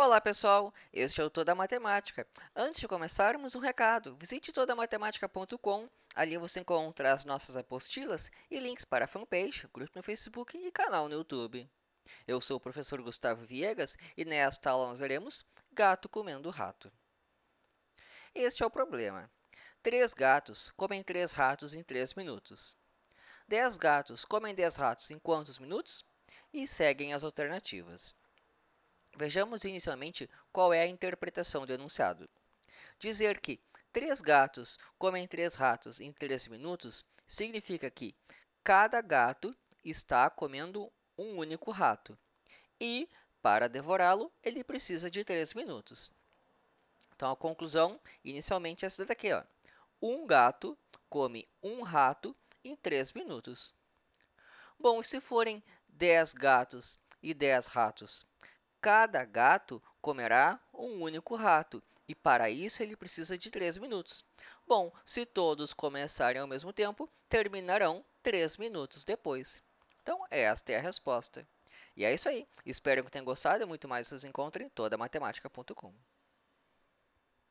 Olá pessoal, este é o Toda Matemática. Antes de começarmos, um recado. Visite todamatemática.com, ali você encontra as nossas apostilas e links para a fanpage, grupo no Facebook e canal no YouTube. Eu sou o professor Gustavo Viegas e nesta aula nós veremos Gato comendo rato. Este é o problema. Três gatos comem três ratos em três minutos. Dez gatos comem dez ratos em quantos minutos? E seguem as alternativas. Vejamos inicialmente qual é a interpretação do enunciado. Dizer que três gatos comem três ratos em três minutos significa que cada gato está comendo um único rato e, para devorá-lo, ele precisa de três minutos. Então, a conclusão inicialmente é essa daqui. Ó. Um gato come um rato em três minutos. Bom, e se forem dez gatos e dez ratos, Cada gato comerá um único rato, e para isso ele precisa de 3 minutos. Bom, se todos começarem ao mesmo tempo, terminarão 3 minutos depois. Então, esta é a resposta. E é isso aí. Espero que tenham gostado e muito mais vocês encontrem em todamatematica.com.